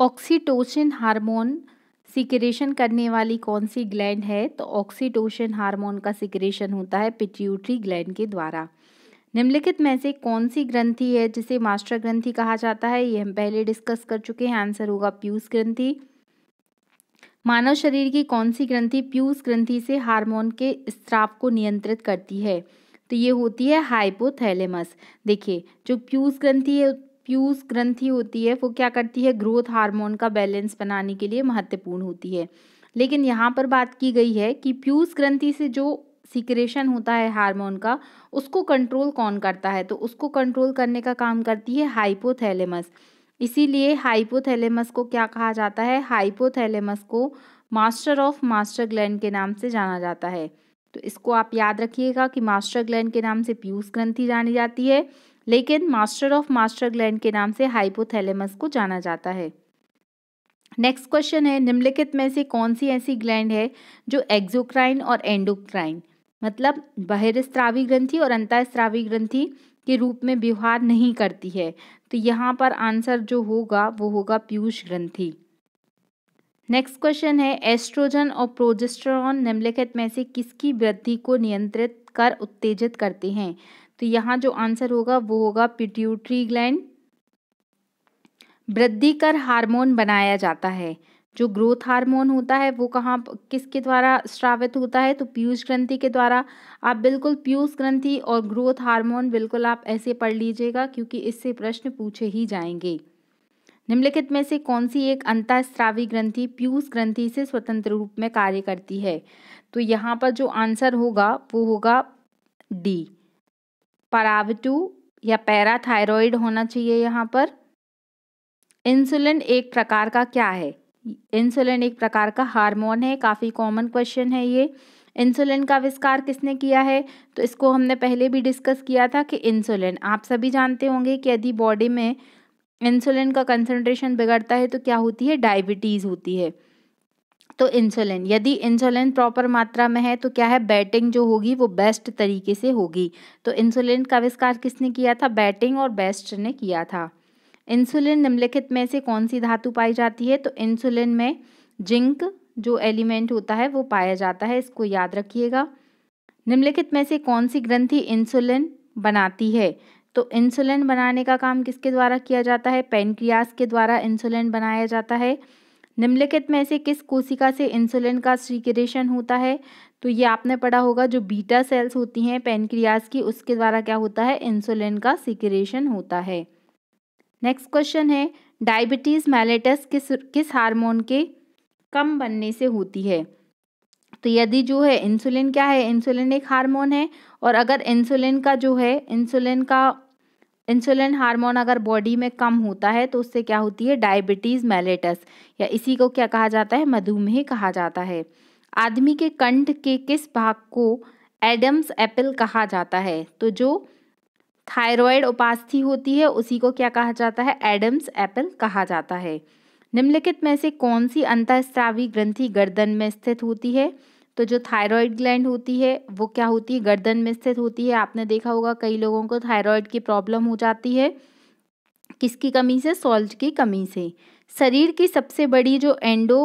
oxytocin hormone secretion करने वाली कौन सी ग्लैंड है तो ऑक्सीटोसिन हार्मोन का सिक्रेशन होता है पिट्यूटरी ग्लैंड के द्वारा निम्नलिखित में से कौन सी ग्रंथि है जिसे मास्टर ग्रंथि कहा जाता है ये हम पहले डिस्कस कर चुके हैं आंसर होगा प्यूस ग्रंथि मानव शरीर की कौन सी ग्रंथि प्यूस ग्रंथि से हार्मोन के स्त्राव को नियंत्रित करती है तो ये होती है हाइपोथैलेमस देखिए जो प्यूस ग्रंथि है पीयूष ग्रंथि होती है वो क्या करती है ग्रोथ हार्मोन का बैलेंस बनाने के लिए महत्वपूर्ण होती है लेकिन यहाँ पर बात की गई है कि पीयूष ग्रंथि से जो सिक्रेशन होता है हार्मोन का उसको कंट्रोल कौन करता है तो उसको कंट्रोल करने का काम करती है हाइपोथैलेमस इसीलिए हाइपोथैलेमस को क्या कहा जाता है हाइपोथैलेमस को मास्टर ऑफ मास्टर ग्लैंड के नाम से जाना जाता है तो इसको आप याद रखिएगा कि मास्टर ग्लैंड के नाम से पीयूष ग्रंथि जानी जाती है लेकिन मास्टर ऑफ मास्टर ग्लैंड के नाम से हाइपोथैलेमस को जाना जाता है नेक्स्ट क्वेश्चन है निम्नलिखित में से कौन सी ऐसी ग्लैंड है जो एक्जोक्राइन और एंडोक्राइन मतलब बहिर्स्त्रावी ग्रंथि और अंतःस्त्रावी ग्रंथि के रूप में व्यवहार नहीं करती है तो यहाँ पर आंसर जो होगा वो होगा पीयूष ग्रंथि नेक्स्ट क्वेश्चन है एस्ट्रोजन और प्रोजेस्ट्रॉन निम्नलिखित में से किसकी वृद्धि को नियंत्रित कर उत्तेजित करते हैं तो यहाँ जो आंसर होगा वो होगा पिट्यूटरी ग्लैंड वृद्धि कर हार्मोन बनाया जाता है जो ग्रोथ हार्मोन होता है वो कहाँ किसके द्वारा स्रावित होता है तो पीयूष ग्रंथि के द्वारा आप बिल्कुल पीयूष ग्रंथि और ग्रोथ हार्मोन बिल्कुल आप ऐसे पढ़ लीजिएगा क्योंकि इससे प्रश्न पूछे ही जाएंगे निम्नलिखित में से कौन सी एक अंतःस्रावी ग्रंथि पीयूष ग्रंथि से स्वतंत्र रूप में कार्य करती है तो यहाँ पर जो आंसर होगा वो होगा डी परावटू या पैराथायरॉयड होना चाहिए यहाँ पर इंसुलिन एक प्रकार का क्या है इंसुलिन एक प्रकार का हार्मोन है काफ़ी कॉमन क्वेश्चन है ये इंसुलिन का आविष्कार किसने किया है तो इसको हमने पहले भी डिस्कस किया था कि इंसुलिन आप सभी जानते होंगे कि यदि बॉडी में इंसुलिन का कंसनट्रेशन बिगड़ता है तो क्या होती है डायबिटीज़ होती है तो इंसुलिन यदि इंसुलिन प्रॉपर मात्रा में है तो क्या है बैटिंग जो होगी वो बेस्ट तरीके से होगी तो इंसुलिन का आविष्कार किसने किया था बैटिंग और बेस्ट ने किया था इंसुलिन निम्नलिखित में से कौन सी धातु पाई जाती है तो इंसुलिन में जिंक जो एलिमेंट होता है वो पाया जाता है इसको याद रखिएगा निम्नलिखित में से कौन सी ग्रंथि इंसुलिन बनाती है तो इंसुलिन बनाने का काम किसके द्वारा किया जाता है पेनक्रियास के द्वारा इंसुलिन बनाया जाता है निम्नलिखित में से किस कोशिका से इंसुलिन का सीक्रेशन होता है तो ये आपने पढ़ा होगा जो बीटा सेल्स होती हैं पेनक्रियाज की उसके द्वारा क्या होता है इंसुलिन का सीक्रेशन होता है नेक्स्ट क्वेश्चन है डायबिटीज़ मैलेटस किस किस हार्मोन के कम बनने से होती है तो यदि जो है इंसुलिन क्या है इंसुलिन एक हार्मोन है और अगर इंसुलिन का जो है इंसुलिन का इंसुलिन हार्मोन अगर बॉडी में कम होता है तो उससे क्या होती है डायबिटीज़ मेलेटस या इसी को क्या कहा जाता है मधुमेह कहा जाता है आदमी के कंठ के किस भाग को एडम्स एप्पल कहा जाता है तो जो थायराइड उपास्थि होती है उसी को क्या कहा जाता है एडम्स एप्पल कहा जाता है निम्नलिखित में से कौन सी अंतःस्रावी ग्रंथि गर्दन में स्थित होती है तो जो थायराइड ग्लैंड होती है वो क्या होती है गर्दन में स्थित होती है आपने देखा होगा कई लोगों को थायराइड की प्रॉब्लम हो जाती है किसकी कमी से सॉल्ट की कमी से शरीर की सबसे बड़ी जो एंडो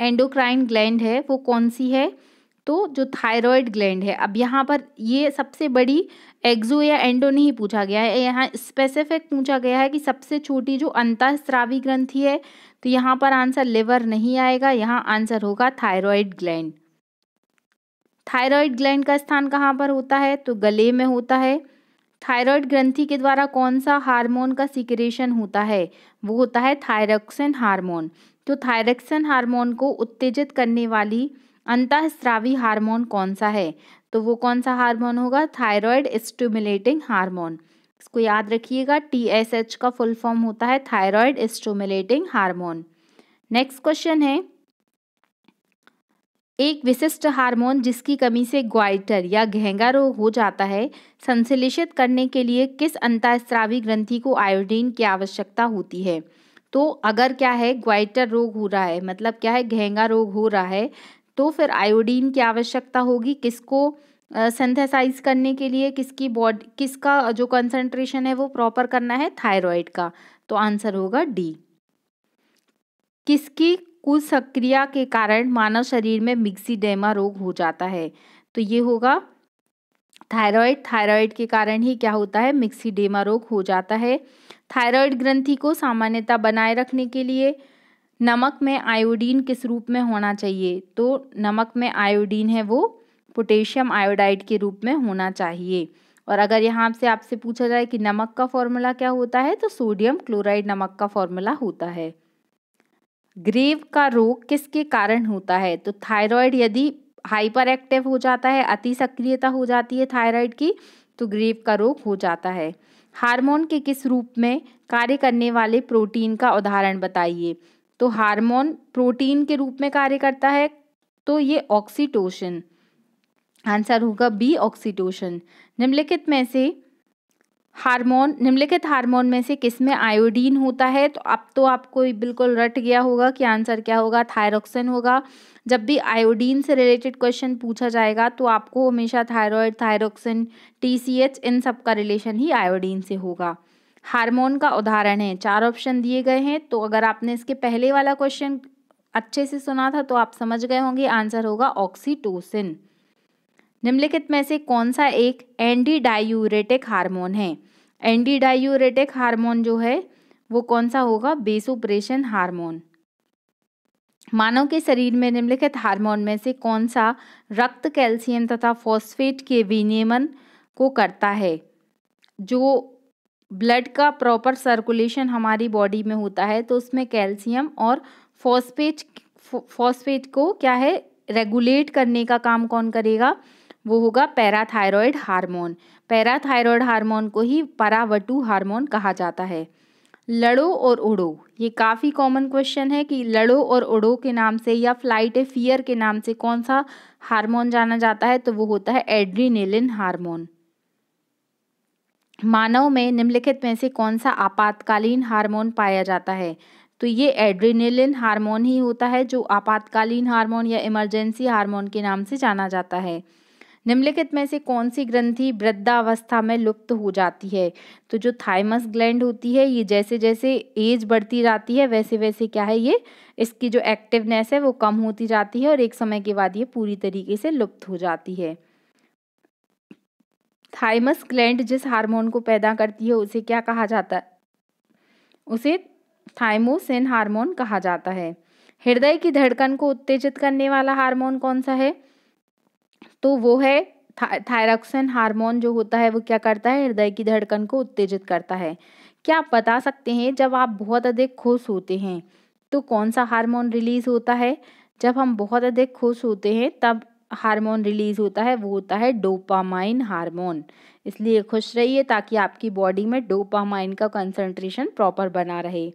एंडोक्राइन ग्लैंड है वो कौन सी है तो जो थायराइड ग्लैंड है अब यहाँ पर ये सबसे बड़ी एग्जो या एंडो नहीं पूछा गया है यहाँ स्पेसिफिक पूछा गया है कि सबसे छोटी जो अंतःस्रावी ग्रंथि है तो यहाँ पर आंसर लिवर नहीं आएगा यहाँ आंसर होगा थायराइड ग्लैंड थायराइड ग्लैंड का स्थान कहाँ पर होता है तो गले में होता है थायराइड ग्रंथि के द्वारा कौन सा हार्मोन का सिक्रेशन होता है वो होता है थायरक्सन हार्मोन तो थायरक्सन हार्मोन को उत्तेजित करने वाली अंतःस्रावी हार्मोन कौन सा है तो वो कौन सा हार्मोन होगा थायराइड स्टिमुलेटिंग हार्मोन इसको याद रखिएगा टी एस एच का फुल फॉर्म होता है thyroid stimulating hormone next question है एक विशिष्ट हार्मोन जिसकी कमी से ग्वाइटर या घेंगा रोग हो जाता है संश्लेषित करने के लिए किस अंतःस्रावी ग्रंथि को आयोडीन की आवश्यकता होती है तो अगर क्या है ग्वाइटर रोग हो रहा है मतलब क्या है गहंगा रोग हो रहा है तो फिर आयोडीन की आवश्यकता होगी किसको सिंथेसाइज करने के लिए किसकी बॉडी किसका जो कंसंट्रेशन है वो प्रॉपर करना है थायराइड का तो आंसर होगा डी किसकी सक्रिया के कारण मानव शरीर में मिक्सीडेमा रोग हो जाता है तो ये होगा थायराइड थायराइड के कारण ही क्या होता है मिक्सीडेमा रोग हो जाता है थायराइड ग्रंथि को सामान्यता बनाए रखने के लिए नमक में आयोडीन किस रूप में होना चाहिए तो नमक में आयोडीन है वो पोटेशियम आयोडाइड के रूप में होना चाहिए और अगर यहाँ से आपसे पूछा जाए कि नमक का फॉर्मूला क्या होता है तो सोडियम क्लोराइड नमक का फॉर्मूला होता है ग्रेव का रोग किसके कारण होता है तो थायराइड यदि हाइपर एक्टिव हो जाता है अति सक्रियता हो जाती है थायराइड की तो ग्रेव का रोग हो जाता है हार्मोन के किस रूप में कार्य करने वाले प्रोटीन का उदाहरण बताइए तो हार्मोन प्रोटीन के रूप में कार्य करता है तो ये ऑक्सीटोशन आंसर होगा बी ऑक्सीटोशन निम्नलिखित में से हार्मोन निम्नलिखित हार्मोन में से किस में आयोडीन होता है तो अब तो आपको बिल्कुल रट गया होगा कि आंसर क्या होगा थायरोक्सिन होगा जब भी आयोडीन से रिलेटेड क्वेश्चन पूछा जाएगा तो आपको हमेशा थायरॉयड थायरोक्सिन टीसीएच इन सब का रिलेशन ही आयोडीन से होगा हार्मोन का उदाहरण है चार ऑप्शन दिए गए हैं तो अगर आपने इसके पहले वाला क्वेश्चन अच्छे से सुना था तो आप समझ गए होंगे आंसर होगा ऑक्सीटोसिन निम्नलिखित में से कौन सा एक एंडी डायूरेटिक हार्मोन है एंडी डायूरेटिक हार्मोन जो है वो कौन सा होगा बेसोप्रेशन हार्मोन मानव के शरीर में निम्नलिखित हार्मोन में से कौन सा रक्त कैल्शियम तथा फॉस्फेट के विनियमन को करता है जो ब्लड का प्रॉपर सर्कुलेशन हमारी बॉडी में होता है तो उसमें कैल्शियम और फॉस्फेट फॉस्फेट को क्या है रेगुलेट करने का काम कौन करेगा वो होगा पैराथायरॉयड हार्मोन पैराथायरॉयड हार्मोन को ही परावटू हार्मोन कहा जाता है लड़ो और उड़ो ये काफ़ी कॉमन क्वेश्चन है कि लड़ो और उड़ो के नाम से या फ्लाइट फियर के नाम से कौन सा हार्मोन जाना जाता है तो वो होता है एड्रीनेलिन हार्मोन मानव में निम्नलिखित में से कौन सा आपातकालीन हार्मोन पाया जाता है तो ये एड्रीनिलिन हार्मोन ही होता है जो आपातकालीन हार्मोन या इमरजेंसी हार्मोन के नाम से जाना जाता है निम्नलिखित में से कौन सी ग्रंथि वृद्धावस्था में लुप्त हो जाती है तो जो थाइमस ग्लैंड होती है ये जैसे जैसे एज बढ़ती जाती है वैसे वैसे क्या है ये इसकी जो एक्टिवनेस है वो कम होती जाती है और एक समय के बाद ये पूरी तरीके से लुप्त हो जाती है थाइमस ग्लैंड जिस हार्मोन को पैदा करती है उसे क्या कहा जाता है उसे थाइमोसिन हार्मोन कहा जाता है हृदय की धड़कन को उत्तेजित करने वाला हार्मोन कौन सा है तो वो है थायरॉक्सिन हार्मोन जो होता है वो क्या करता है हृदय की धड़कन को उत्तेजित करता है क्या आप बता सकते हैं जब आप बहुत अधिक खुश होते हैं तो कौन सा हार्मोन रिलीज होता है जब हम बहुत अधिक खुश होते हैं तब हार्मोन रिलीज़ होता है वो होता है डोपामाइन हार्मोन इसलिए खुश रहिए ताकि आपकी बॉडी में डोपामाइन का कंसंट्रेशन प्रॉपर बना रहे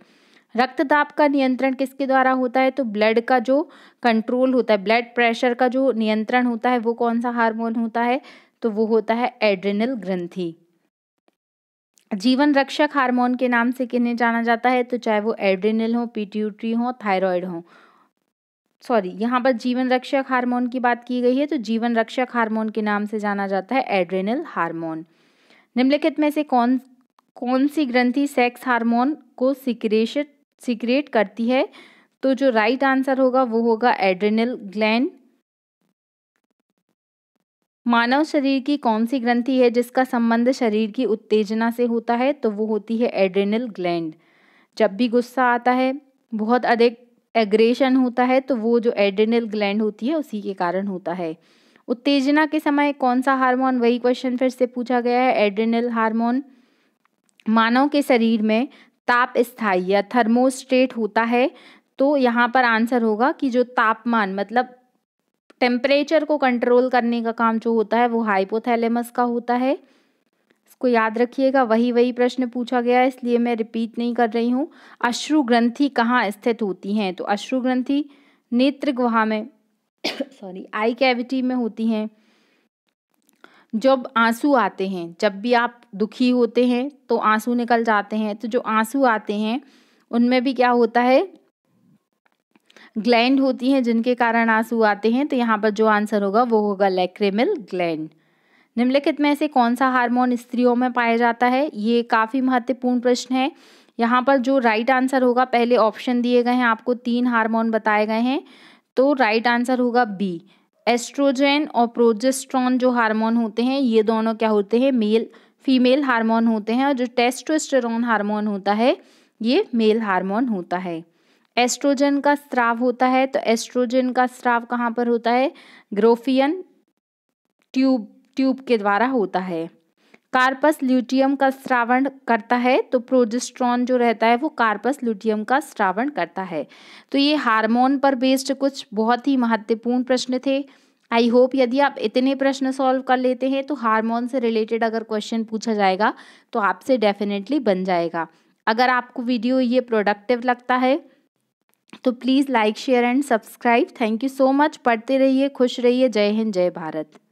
रक्तदाब का नियंत्रण किसके द्वारा होता है तो ब्लड का जो कंट्रोल होता है ब्लड प्रेशर का जो नियंत्रण होता है वो कौन सा हार्मोन होता है तो वो होता है एड्रेनल ग्रंथी जीवन रक्षक हार्मोन के नाम से किन्हें जाना जाता है तो चाहे वो एड्रेनल हो पीट्यूटरी हो थायराइड हो सॉरी यहाँ पर जीवन रक्षक हार्मोन की बात की गई है तो जीवन रक्षक हार्मोन के नाम से जाना जाता है एड्रेनल हार्मोन निम्नलिखित में से कौन कौन सी ग्रंथि सेक्स हार्मोन को सिक्रेश सिक्रेट करती है तो जो राइट आंसर होगा वो होगा एड्रेनल ग्लैंड मानव शरीर की कौन सी ग्रंथि है जिसका संबंध शरीर की उत्तेजना से होता है तो वो होती है एड्रेनल ग्लैंड जब भी गुस्सा आता है बहुत अधिक एग्रेशन होता है तो वो जो एड्रेनल ग्लैंड होती है उसी के कारण होता है उत्तेजना के समय कौन सा हार्मोन वही क्वेश्चन फिर से पूछा गया है एड्रेनल हार्मोन मानव के शरीर में ताप स्थाई या थर्मोस्टेट होता है तो यहाँ पर आंसर होगा कि जो तापमान मतलब टेम्परेचर को कंट्रोल करने का काम जो होता है वो हाइपोथैलेमस का होता है को याद रखिएगा वही वही प्रश्न पूछा गया है इसलिए मैं रिपीट नहीं कर रही हूँ अश्रु ग्रंथि कहाँ स्थित होती हैं तो अश्रु ग्रंथि नेत्र गुहा में सॉरी आई कैविटी में होती हैं जब आंसू आते हैं जब भी आप दुखी होते हैं तो आंसू निकल जाते हैं तो जो आंसू आते हैं उनमें भी क्या होता है ग्लैंड होती हैं जिनके कारण आंसू आते हैं तो यहाँ पर जो आंसर होगा वो होगा लेक्रेमिल ग्लैंड निम्नलिखित में से कौन सा हार्मोन स्त्रियों में पाया जाता है ये काफ़ी महत्वपूर्ण प्रश्न है यहाँ पर जो राइट आंसर होगा पहले ऑप्शन दिए गए हैं आपको तीन हार्मोन बताए गए हैं तो राइट आंसर होगा बी एस्ट्रोजेन और प्रोजेस्ट्रॉन जो हार्मोन होते हैं ये दोनों क्या होते हैं मेल फीमेल हार्मोन होते हैं और जो टेस्टोस्टेरोन हार्मोन होता है ये मेल हार्मोन होता है एस्ट्रोजन का स्त्राव होता है तो एस्ट्रोजन का स्त्राव कहाँ पर होता है ग्रोफियन ट्यूब ट्यूब के द्वारा होता है कार्पस ल्यूटियम का श्रावण करता है तो प्रोजेस्ट्रॉन जो रहता है वो कार्पस ल्यूटियम का श्रावण करता है तो ये हार्मोन पर बेस्ड कुछ बहुत ही महत्वपूर्ण प्रश्न थे आई होप यदि आप इतने प्रश्न सॉल्व कर लेते हैं तो हार्मोन से रिलेटेड अगर क्वेश्चन पूछा जाएगा तो आपसे डेफिनेटली बन जाएगा अगर आपको वीडियो ये प्रोडक्टिव लगता है तो please like share and subscribe thank you so much पढ़ते रहिए खुश रहिए जय हिंद जय भारत